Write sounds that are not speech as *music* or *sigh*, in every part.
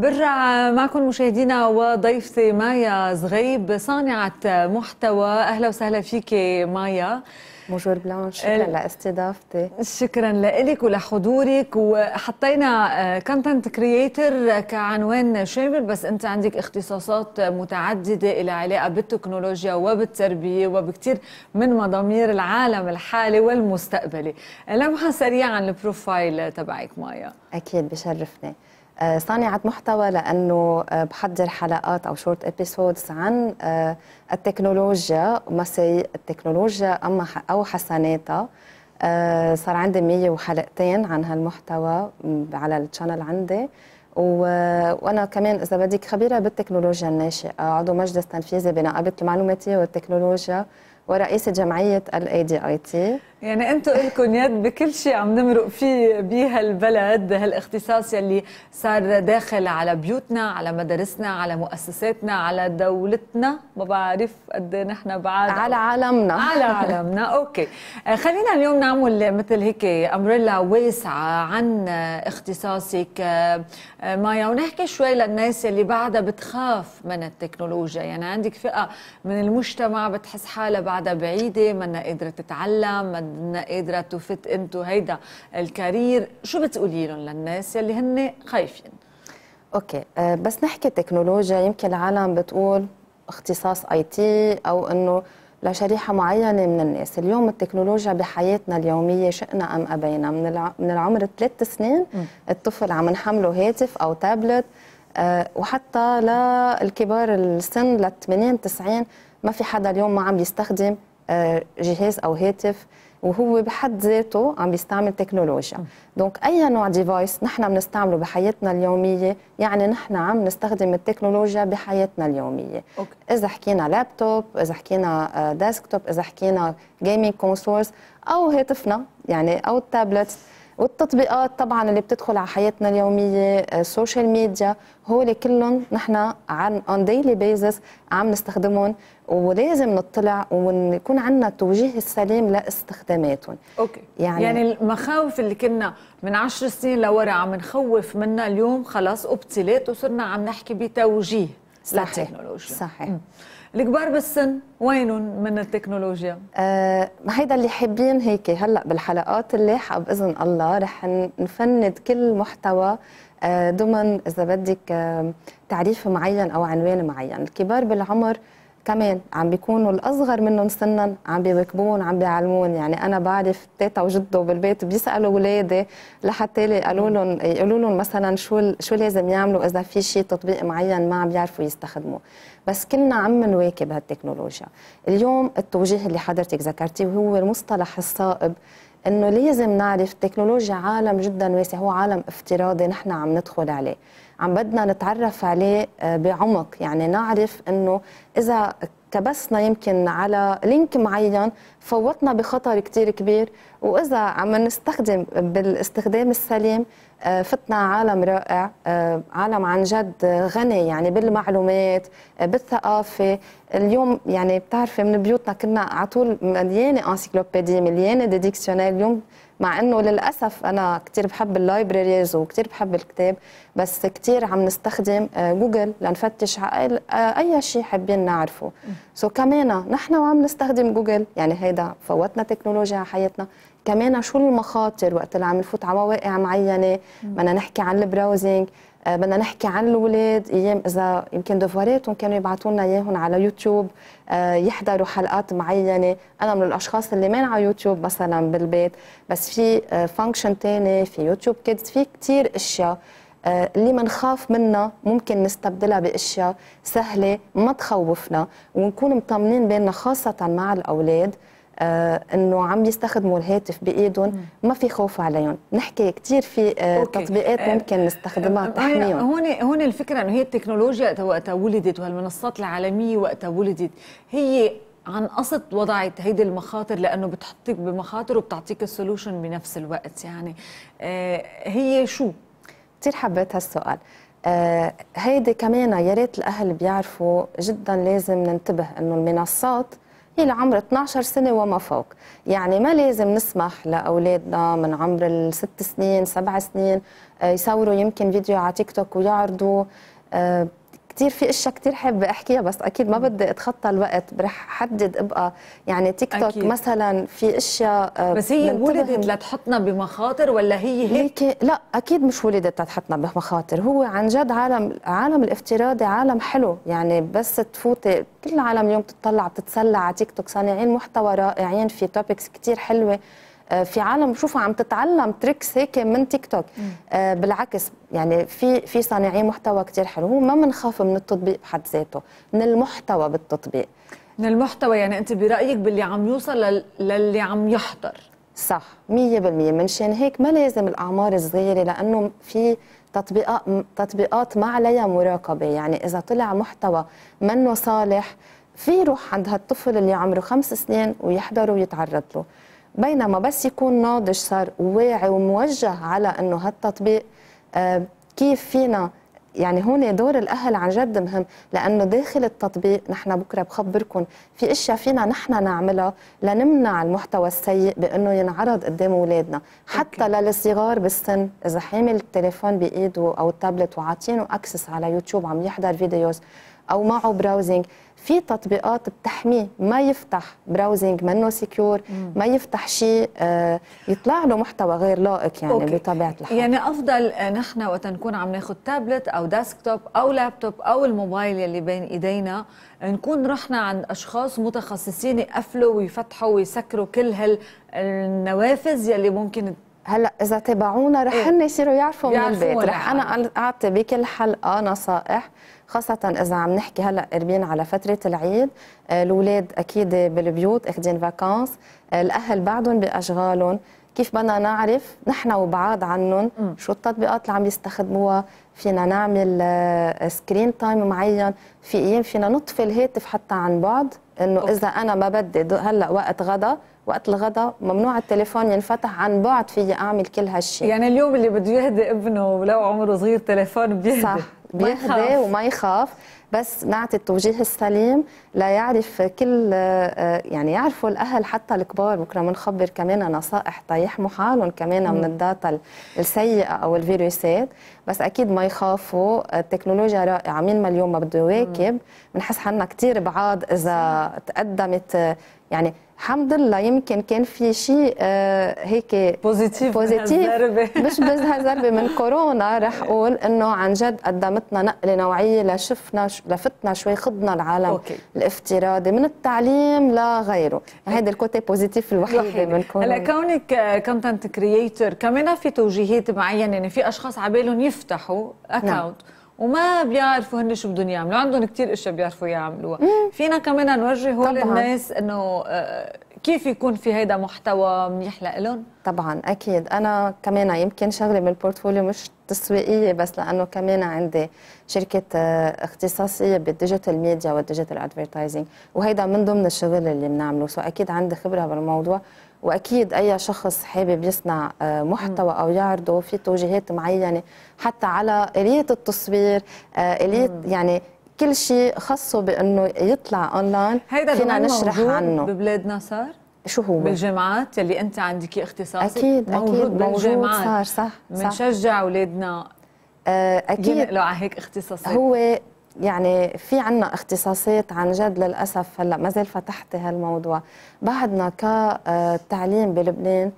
برجع معكم مشاهدينا وضيفتي مايا زغيب صانعة محتوى أهلا وسهلا فيك مايا بونجور بلانش شكرا لاستضافتي شكرا لك ولحضورك وحطينا كونتنت آه، كرييتر كعنوان شامل بس انت عندك اختصاصات متعدده إلى علاقه بالتكنولوجيا وبالتربيه وبكثير من مضامير العالم الحالي والمستقبلي لمحه سريعه عن البروفايل تبعك مايا اكيد بشرفني آه، صانعة محتوى لأنه آه، بحضر حلقات أو شورت ابيسودز عن آه، التكنولوجيا مسايق التكنولوجيا أما أو حسناتها صار عندي 100 وحلقتين عن هالمحتوى على التشانل عندي وانا كمان اذا بدك خبيره بالتكنولوجيا الناشئه عضو مجلس تنفيذي بنقابه المعلوماتيه والتكنولوجيا ورئيسه جمعيه الـ ADIT يعني انتم لكم يد بكل شيء عم نمرق فيه بيها البلد هالاختصاص يلي صار داخل على بيوتنا على مدارسنا على مؤسساتنا على دولتنا ما بعرف قد إيه نحن بعاد على عالمنا على عالمنا *laughs* اوكي آه، خلينا اليوم نعمل مثل هيك امريلا واسعه عن اختصاصك آه، آه، مايا ونحكي شوي للناس اللي بعدها بتخاف من التكنولوجيا يعني عندك فئه من المجتمع بتحس حالها بعدها بعيده ما قادره تتعلم عدنا قادره تفت انتو هيدا الكارير شو بتقولي لهم للناس يلي هن خايفين اوكي أه بس نحكي تكنولوجيا يمكن العالم بتقول اختصاص اي تي او انه لشريحة معينة من الناس اليوم التكنولوجيا بحياتنا اليومية شئنا أم أبينا من, من العمر ثلاث سنين الطفل عم نحمله هاتف أو تابلت آه، وحتى للكبار السن لل 80 90 ما في حدا اليوم ما عم يستخدم آه، جهاز أو هاتف وهو بحد ذاته عم بيستعمل تكنولوجيا دونك اي نوع ديفايس نحن بنستعمله بحياتنا اليوميه يعني نحن عم نستخدم التكنولوجيا بحياتنا اليوميه أوكي. اذا حكينا لابتوب اذا حكينا ديسكتوب آه، اذا حكينا جيمنج كونسولز او هاتفنا يعني او التابلت والتطبيقات طبعا اللي بتدخل على حياتنا اليوميه السوشيال آه، ميديا هول كلهم نحن عن اون ديلي بيزس عم نستخدمهم ولازم نطلع ونكون عندنا التوجيه السليم لاستخداماتهم اوكي يعني, يعني المخاوف اللي كنا من عشر سنين لورا عم نخوف منها اليوم خلاص ابطلت وصرنا عم نحكي بتوجيه صحيح للتكنولوجيا صحيح م. الكبار بالسن وينهم من التكنولوجيا؟ آه، ما أه هيدا اللي حابين هيك هلا بالحلقات اللاحقه باذن الله رح نفند كل محتوى آه، ضمن اذا بدك آه، تعريف معين او عنوان معين، الكبار بالعمر كمان عم بيكونوا الاصغر منهم سنا عم بيواكبون عم بيعلمون يعني انا بعرف تيتا وجده بالبيت بيسالوا اولادي لحتى قالوا لهم يقولوا لهم مثلا شو شو لازم يعملوا اذا في شيء تطبيق معين ما عم بيعرفوا يستخدموه بس كنا عم نواكب هالتكنولوجيا اليوم التوجيه اللي حضرتك ذكرتيه هو المصطلح الصائب انه لازم نعرف التكنولوجيا عالم جدا واسع هو عالم افتراضي نحن عم ندخل عليه عم بدنا نتعرف عليه آه، بعمق يعني نعرف انه اذا كبسنا يمكن على لينك معين فوتنا بخطر كتير كبير واذا عم نستخدم بالاستخدام السليم آه، فتنا عالم رائع آه، عالم عن جد غني يعني بالمعلومات آه، بالثقافه اليوم يعني بتعرفي من بيوتنا كنا على طول مليانه انسيكلوبيدية مليانه ديكسيونير اليوم مع انه للاسف انا كثير بحب اللايبراريز وكثير بحب الكتاب بس كثير عم نستخدم آه، جوجل لنفتش على آه، اي شيء حابين نعرفه سو so كمان نحن وعم نستخدم جوجل يعني هيدا فوتنا تكنولوجيا على حياتنا كمان شو المخاطر وقت اللي عم نفوت على مواقع معينه بدنا نحكي عن البراوزنج آه، بدنا نحكي عن الاولاد ايام اذا يمكن دفوراتهم كانوا يبعثوا لنا اياهم على يوتيوب آه، يحضروا حلقات معينه انا من الاشخاص اللي على يوتيوب مثلا بالبيت بس في فانكشن آه، تاني في يوتيوب كيدز في كثير اشياء اللي منخاف منها ممكن نستبدلها باشياء سهله ما تخوفنا ونكون مطمنين بيننا خاصه مع الاولاد آه، انه عم يستخدموا الهاتف بايدهم ما في خوف عليهم نحكي كثير في آه، تطبيقات آه، ممكن نستخدمها تحميهم هون هون الفكره انه هي التكنولوجيا وقتها ولدت وهالمنصات العالميه وقتها ولدت هي عن قصد وضعت هيدي المخاطر لانه بتحطك بمخاطر وبتعطيك السولوشن بنفس الوقت يعني هي شو كثير حبيت هالسؤال هيدي كمان يا ريت الاهل بيعرفوا جدا لازم ننتبه انه المنصات عمر 12 سنة وما فوق يعني ما لازم نسمح لأولادنا من عمر الست سنين سبع سنين آه، يصوروا يمكن فيديو على تيك توك ويعرضوا آه، كثير في اشياء كثير حابه احكيها بس اكيد ما بدي اتخطى الوقت رح حدد ابقى يعني تيك توك أكيد. مثلا في اشياء آه، بس هي ولدت لتحطنا بمخاطر ولا هي هيك؟ لا اكيد مش ولدت لتحطنا بمخاطر هو عن جد عالم عالم الافتراضي عالم حلو يعني بس تفوتي كل العالم اليوم بتطلع بتتسلى على تيك توك صانعين محتوى رائعين في توبكس كثير حلوه آه، في عالم بشوفها عم تتعلم تريكس هيك من تيك توك آه، بالعكس يعني في في صانعين محتوى كثير حلو هو ما بنخاف من التطبيق بحد ذاته من المحتوى بالتطبيق من المحتوى يعني انت برايك باللي عم يوصل للي عم يحضر صح 100% منشان هيك ما لازم الاعمار الصغيره لانه في تطبيقات تطبيقات ما عليها مراقبه يعني اذا طلع محتوى منه صالح في يروح عند هالطفل اللي عمره خمس سنين ويحضره ويتعرض له بينما بس يكون ناضج صار واعي وموجه على انه هالتطبيق آه، كيف فينا يعني هون دور الاهل عن جد مهم لانه داخل التطبيق نحن بكره بخبركم في اشياء فينا نحن نعملها لنمنع المحتوى السيء بانه ينعرض قدام اولادنا حتى أوكي. للصغار بالسن اذا حامل التليفون بايده او التابلت وعاطينه اكسس على يوتيوب عم يحضر فيديوز او معه براوزنج في تطبيقات بتحميه ما يفتح براوزنج منه سكيور ما يفتح شيء آه، يطلع له محتوى غير لائق يعني أوكي. بطبيعه الحال يعني افضل آه، نحن وقت نكون عم ناخذ تابلت او ديسكتوب او لابتوب او الموبايل اللي بين ايدينا نكون رحنا عند اشخاص متخصصين يقفلوا ويفتحوا ويسكروا كل هالنوافذ يلي ممكن هلا اذا تابعونا رح إيه. هن يصيروا يعرفوا من البيت رح انا اعطي بكل حلقه آه، نصائح خاصة إذا عم نحكي هلا قربين على فترة العيد آه، الأولاد أكيد بالبيوت أخذين فاكونس، آه، الأهل بعدهم بأشغالهم كيف بدنا نعرف نحن وبعاد عنهم شو التطبيقات اللي عم يستخدموها فينا نعمل سكرين آه، تايم معين في ايام فينا نطفي الهاتف حتى عن بعد انه اذا انا ما بدي هلا وقت غدا وقت الغدا ممنوع التليفون ينفتح عن بعد فيي اعمل كل هالشيء يعني اليوم اللي بده يهدي ابنه ولو عمره صغير تليفون بيهدي صح بيهدي وما يخاف بس نعطي التوجيه السليم لا يعرف كل آه، يعني يعرفوا الاهل حتى الكبار بكره بنخبر كمان نصائح تيحموا حالهم كمان من الداتا السيئه او الفيروسات بس اكيد ما يخافوا التكنولوجيا رائعه مين ما اليوم ما بده يواكب بنحس حالنا كثير بعاد اذا تقدمت آه، يعني الحمد لله يمكن كان في شيء آه، هيك بوزيتيف بوزيتيف *laughs* مش بس هالزربه من كورونا رح *laughs* اقول انه عن جد قدمتنا نقله نوعيه لشفنا لفتنا شوي خضنا العالم أوكي. الافتراضي من التعليم لغيره هيدا الكوتي بوزيتيف الوحيد من كورونا هلا كونك كونتنت آه، كرييتر كمان في توجيهات معينه يعني في اشخاص على بالهم يفتحوا اكونت نعم. وما بيعرفوا هن شو بدهم يعملوا عندهم كثير اشياء بيعرفوا يعملوها فينا كمان نوجه هول الناس انه آه، كيف يكون في هيدا محتوى منيح لهم طبعا اكيد انا كمان يمكن شغله بالبورتفوليو مش تسويقيه بس لانه كمان عندي شركه آه، اختصاصيه بالديجيتال ميديا والديجيتال ادفرتايزنج وهيدا من ضمن الشغل اللي بنعمله سو اكيد عندي خبره بالموضوع واكيد اي شخص حابب يصنع آه، محتوى او يعرضه في توجيهات معينه حتى على اليه التصوير آه، اليه يعني كل شيء خاصه بانه يطلع اونلاين فينا نشرح عنه ببلادنا صار شو هو؟ بالجامعات يلي انت عندك اختصاصك اكيد موجود اكيد بالجامعات موجود صار صح بنشجع اولادنا آه، اكيد ينقلوا على هيك اختصاصات هو يعني في عنا اختصاصات عن جد للأسف هلأ ما زال فتحت هالموضوع بعدنا كتعليم بلبنان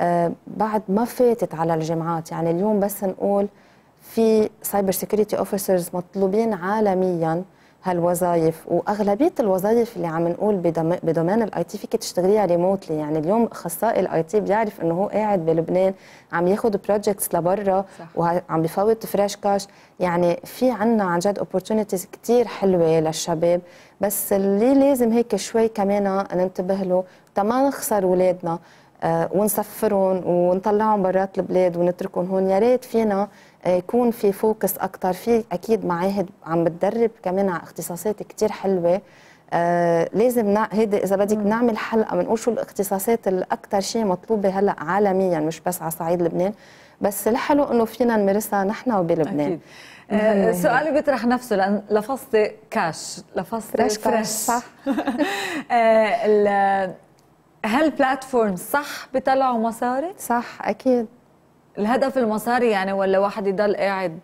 آه، بعد ما فاتت على الجامعات يعني اليوم بس نقول في سايبر سيكوريتي اوفيسرز مطلوبين عالمياً هالوظائف واغلبيه الوظائف اللي عم نقول بدومين الاي تي فيك تشتغليها ريموتلي يعني اليوم اخصائي الاي تي بيعرف انه هو قاعد بلبنان عم ياخذ بروجكتس لبرا وعم بفوت فريش كاش يعني في عنا عن جد اوبورتونيتيز كثير حلوه للشباب بس اللي لازم هيك شوي كمان ننتبه له تما نخسر اولادنا آه، ونسفرهم ونطلعهم برات البلاد ونتركهم هون يا ريت فينا آه، يكون في فوكس اكثر في اكيد معاهد عم بتدرب كمان على اختصاصات كثير حلوه آه لازم نع... هيدا اذا بدك نعمل حلقه بنقول شو الاختصاصات الاكثر شيء مطلوبه هلا عالميا مش بس على صعيد لبنان بس الحلو انه فينا نمارسها نحن وبلبنان أكيد. آه، سؤالي بيطرح نفسه لان لفظتي كاش لفظتي فريش, فريش. صح *laughs* آه هل بلاتفورم صح بيطلعوا مصاري؟ صح اكيد الهدف المصاري يعني ولا واحد يضل قاعد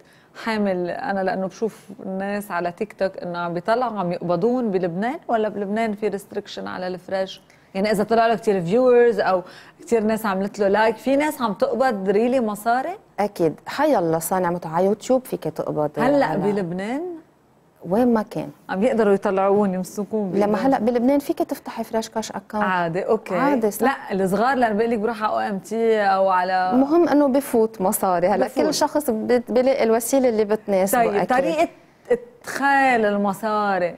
حامل انا لانه بشوف الناس على تيك توك انه عم بيطلعوا عم يقبضون بلبنان ولا بلبنان في ريستريكشن على الفراش يعني اذا طلع له كثير فيورز او كثير ناس عملت له لايك في ناس عم تقبض ريلي مصاري اكيد حي الله صانع متعه يوتيوب فيك تقبض هلا بلبنان وين ما كان عم يقدروا يطلعون يمسكون لما هلا بلبنان فيك تفتحي فريش كاش اكونت عادي اوكي عادي صح؟ لا الصغار لان بقول لك بروح على او ام تي او على المهم انه بفوت مصاري هلا بفوت. كل شخص بيلاقي الوسيله اللي بتناسبه طيب أكيد. طريقه ادخال المصاري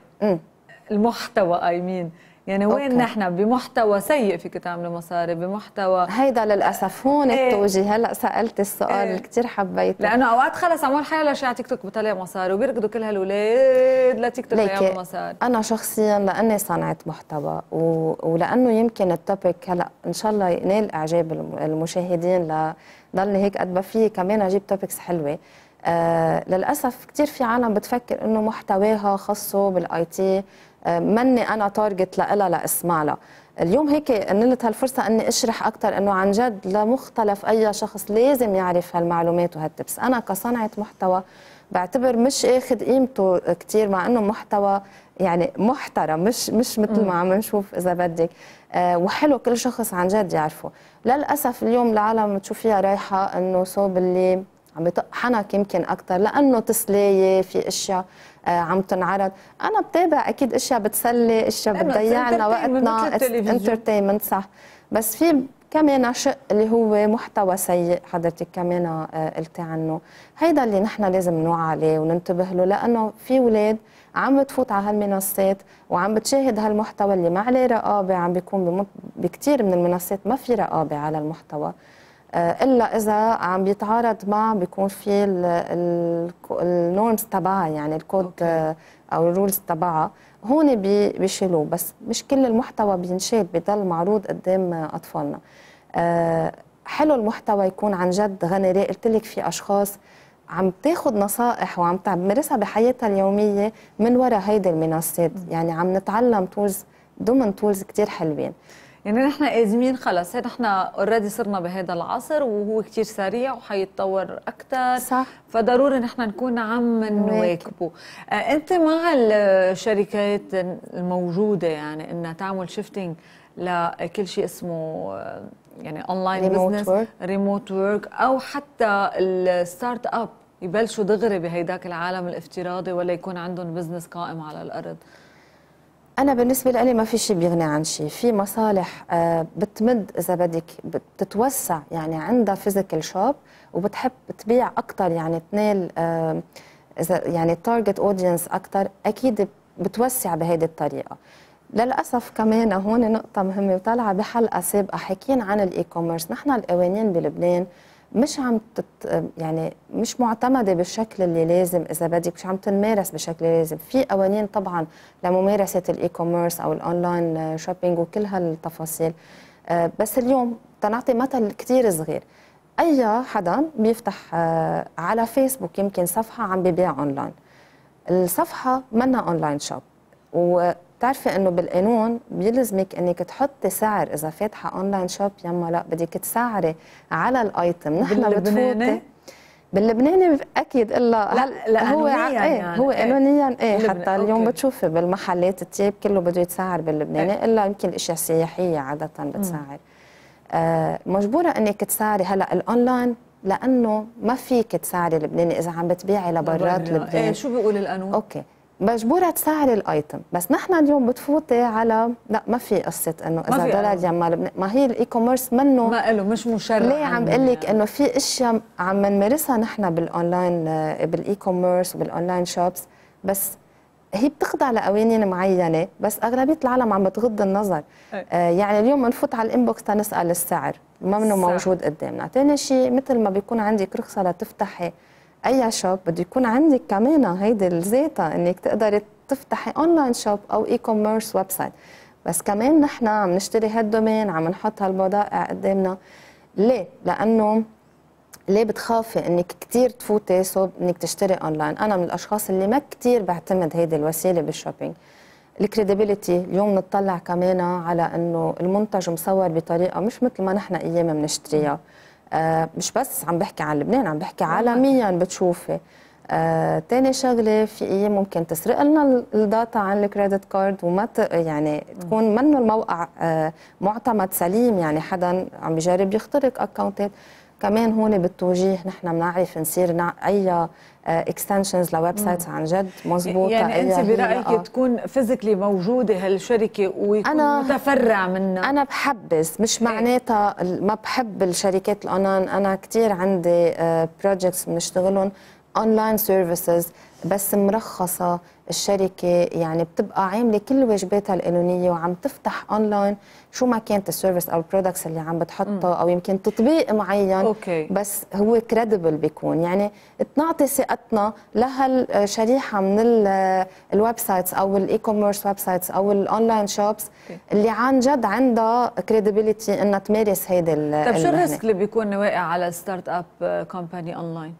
المحتوى اي مين يعني وين أوكي. نحن بمحتوى سيء فيك تعملي مصاري بمحتوى هيدا للاسف هون ايه. التوجيه هلا سالت السؤال ايه. كثير حبيته لانه اوقات خلص عمول حالها شيء على تيك توك بطلع مصاري وبيركضوا كل هالولاد لتيك توك يعملوا مصاري انا شخصيا لاني صنعت محتوى و... ولانه يمكن التوبيك هلا ان شاء الله ينال اعجاب المشاهدين لضل هيك قد ما في كمان اجيب توبكس حلوه آه للاسف كثير في عالم بتفكر انه محتواها خاصه بالاي تي مني انا تارجت لها لاسمع لها اليوم هيك نلت هالفرصه اني اشرح اكثر انه عن جد لمختلف اي شخص لازم يعرف هالمعلومات وهالتبس انا كصنعه محتوى بعتبر مش اخذ قيمته كثير مع انه محتوى يعني محترم مش مش مثل ما عم نشوف اذا بدك أه وحلو كل شخص عن جد يعرفه للاسف اليوم العالم تشوفيها رايحه انه صوب اللي عم بطق حنك يمكن اكثر لانه تسلايه في اشياء آه، عم تنعرض انا بتابع اكيد اشياء بتسلي اشياء أيوة، بتضيع لنا وقتنا انترتينمنت صح بس في كمان شق اللي هو محتوى سيء حضرتك كمان آه، قلتي عنه هيدا اللي نحن لازم نوعى عليه وننتبه له لانه في اولاد عم بتفوت على هالمنصات وعم بتشاهد هالمحتوى اللي ما عليه رقابه عم بيكون بكثير من المنصات ما في رقابه على المحتوى آه، الا اذا عم بيتعارض مع بيكون في النورمز تبعها يعني الكود آه، او الرولز تبعها هون بيشيلوه بس مش كل المحتوى بينشال بضل معروض قدام اطفالنا آه، حلو المحتوى يكون عن جد غني قلت لك في اشخاص عم تاخد نصائح وعم تمارسها بحياتها اليوميه من وراء هيدي المنصات يعني عم نتعلم تولز ضمن تولز كتير حلوين يعني نحن قازمين خلص نحن اوريدي صرنا بهذا العصر وهو كثير سريع وحيتطور اكثر صح فضروري نحن نكون عم نواكبه آه انت مع الشركات الموجوده يعني انها تعمل شيفتنج لكل شيء اسمه آه، يعني اونلاين بزنس ريموت ورك او حتى الستارت اب يبلشوا دغري بهيداك العالم الافتراضي ولا يكون عندهم بزنس قائم على الارض انا بالنسبه لي ما في شيء بيغني عن شيء في مصالح آه، بتمد اذا بدك بتتوسع يعني عندها فيزيكال شوب وبتحب تبيع اكثر يعني تنال آه، اذا يعني تارجت اودينس اكثر اكيد بتوسع بهيدي الطريقه للاسف كمان هون نقطه مهمه وطالعه بحلقه سابقه حاكيين عن الاي كوميرس نحن القوانين بلبنان مش عم تت يعني مش معتمده بالشكل اللي لازم اذا بدك مش عم تنمارس بالشكل اللي لازم في قوانين طبعا لممارسه الاي كوميرس او الاونلاين شوبينج وكل هالتفاصيل آه، بس اليوم تنعطي مثل كثير صغير اي حدا بيفتح آه، على فيسبوك يمكن صفحه عم ببيع اونلاين الصفحه منها اونلاين شوب بتعرفي انه بالقانون بيلزمك انك تحطي سعر اذا فاتحه اونلاين شوب يما لا بدك تسعري على الايتم نحن بتفوتي باللبناني اكيد الا لا, لا هو يعني ايه يعني هو قانونيا ايه, إيه حتى اليوم أوكي. بتشوفي بالمحلات التياب كله بده يتسعر باللبناني إيه. الا يمكن الاشياء السياحيه عاده بتسعر آه مجبوره انك تسعري هلا الاونلاين لانه ما فيك تسعري لبناني اذا عم بتبيعي لبرات إيه، لبنان إيه شو بيقول القانون؟ اوكي مجبوره تسعر الايتم بس نحن اليوم بتفوتي على لا ما في قصه انه اذا دولار يما لبنان ما هي الاي كوميرس منه ما له مش مشرع ليه عم يعني بقول لك يعني. انه في اشياء عم نمارسها نحن بالاونلاين آه، بالاي كوميرس وبالاونلاين شوبس بس هي بتخضع لقوانين معينه بس اغلبيه العالم عم بتغض النظر أي. آه يعني اليوم بنفوت على الانبوكس تنسال السعر ما منه موجود قدامنا ثاني شيء مثل ما بيكون عندك رخصه لتفتحي اي شوب بده يكون عندك كمان هيدي الزيتا انك تقدري تفتحي اونلاين شوب او اي كوميرس ويب سايت بس كمان نحن عم نشتري هالدومين عم نحط هالبضائع قدامنا ليه؟ لانه ليه بتخافي انك كثير تفوتي صوب انك تشتري اونلاين انا من الاشخاص اللي ما كثير بعتمد هيدي الوسيله بالشوبينج الكريديبيليتي اليوم نطلع كمان على انه المنتج مصور بطريقه مش مثل ما نحن ايام بنشتريها آه، مش بس عم بحكي عن لبنان عم بحكي آه. عالميا بتشوفي آه، تاني شغله في ايام ممكن تسرق لنا الداتا عن الكريدت كارد وما ت... يعني تكون منه الموقع آه، معتمد سليم يعني حدا عم بجرب يخترق اكونتات كمان هون بالتوجيه نحن بنعرف نصير نع... اي اكستنشنز آه، لويب سايتس عن جد مظبوطه يعني انت برايك آه. تكون فيزيكلي موجوده هالشركه ويكون أنا متفرع منها انا بحبس مش إيه. معناتها ما بحب الشركات الاونلاين انا كثير عندي بروجكتس آه، بنشتغلهم اونلاين سيرفيسز بس مرخصة الشركة يعني بتبقى عاملة كل واجباتها القانونية وعم تفتح أونلاين شو ما كانت السيرفيس أو البرودكتس اللي عم بتحطها أو يمكن تطبيق معين أوكي. بس هو كريديبل بيكون يعني تنعطي ثقتنا لهالشريحة من الويب سايتس أو الإي كوميرس ويب سايتس أو الأونلاين شوبس اللي عن جد عندها كريديبيليتي إنها تمارس هيدا طيب شو الريسك اللي بيكون واقع على ستارت أب كومباني أونلاين؟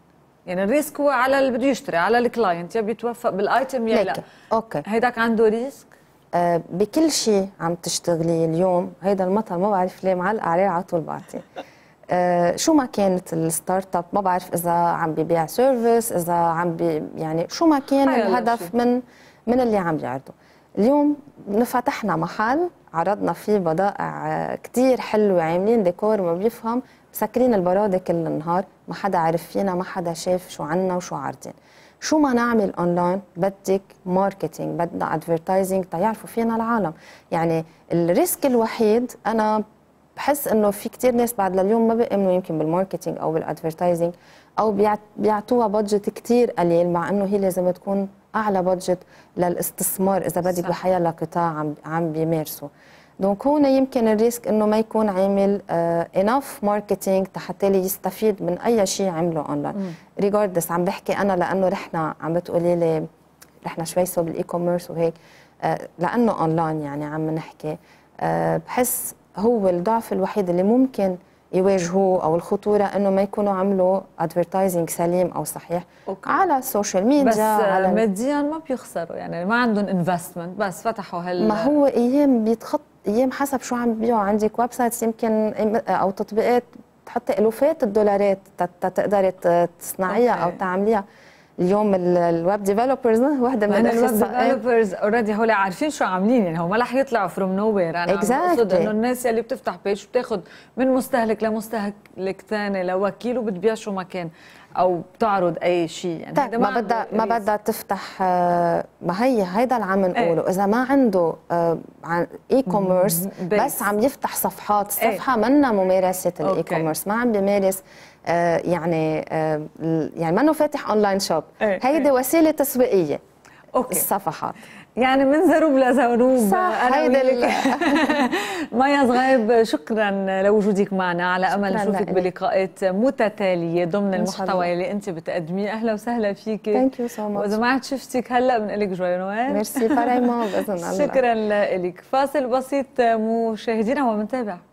يعني الريسك هو على اللي بده يشتري على الكلاينت يا بيتوفق بالايتم يا لا اوكي هيداك عنده ريسك آه بكل شيء عم تشتغلي اليوم هيدا المطر ما بعرف ليه معلق عليه على طول بعطيه آه شو ما كانت الستارت اب ما بعرف اذا عم ببيع سيرفيس اذا عم بي يعني شو ما كان الهدف من من اللي عم يعرضه اليوم فتحنا محل عرضنا فيه بضائع آه، كثير حلوه عاملين ديكور ما بيفهم مسكرين البرادة كل النهار ما حدا عرف فينا ما حدا شاف شو عنا وشو عارضين شو ما نعمل اونلاين بدك ماركتينج بدنا ادفرتايزنج تيعرفوا فينا العالم يعني الريسك الوحيد انا بحس انه في كثير ناس بعد لليوم ما بيامنوا يمكن بالماركتينج او بالادفرتايزنج او بيعطوها بادجت كثير قليل مع انه هي لازم تكون اعلى بادجت للاستثمار اذا بدك بحياه لقطاع عم عم بيمارسه دونك هون يمكن الريسك انه ما يكون عامل انف ماركتينج حتى لي يستفيد من اي شيء عمله اونلاين ريجاردس عم بحكي انا لانه رحنا عم بتقولي لي رحنا شوي سو بالاي كوميرس وهيك آه، لانه اونلاين يعني عم نحكي آه، بحس هو الضعف الوحيد اللي ممكن يواجهوه او الخطوره انه ما يكونوا عملوا ادفرتايزنج سليم او صحيح أوكي. على السوشيال ميديا بس على ماديا ما بيخسروا يعني ما عندهم انفستمنت بس فتحوا هال ما هو ايام بيتخط ايام حسب شو عم بيبيعوا عندك ويب سايتس يمكن او تطبيقات تحطي الوفات الدولارات تقدري تصنعيها او تعمليها اليوم الويب ديفلوبرز واحده من الويب ديفلوبرز اوريدي هول عارفين شو عاملين يعني هو ما رح يطلعوا فروم نو وير انا بقصد اقصد انه الناس اللي بتفتح بيج وبتاخذ من مستهلك لمستهلك ثاني لوكيل وبتبيع شو ما كان او بتعرض اي شيء يعني طيب ما بدها ما بدها تفتح آه، ما هي هيدا اللي عم إيه. نقوله ايه؟ اذا ما عنده اي آه، كوميرس بس عم يفتح صفحات إيه. صفحه ايه؟ منها ممارسه الاي كوميرس ما عم بيمارس آه، يعني آه، يعني منه فاتح اونلاين شوب إيه. هيدي وسيله تسويقيه أوكي. الصفحات يعني من زروب لزروب صح هيدا *laughs* مايا صغيب شكرا لوجودك معنا على امل نشوفك بلقاءات متتاليه ضمن المحتوى اللي انت بتقدميه اهلا وسهلا فيك ثانك يو سو ماتش واذا ما عاد شفتك هلا بنقول لك جوي نوال ميرسي بارايمون باذن الله *laughs* شكرا لك فاصل بسيط مشاهدينا ومنتابع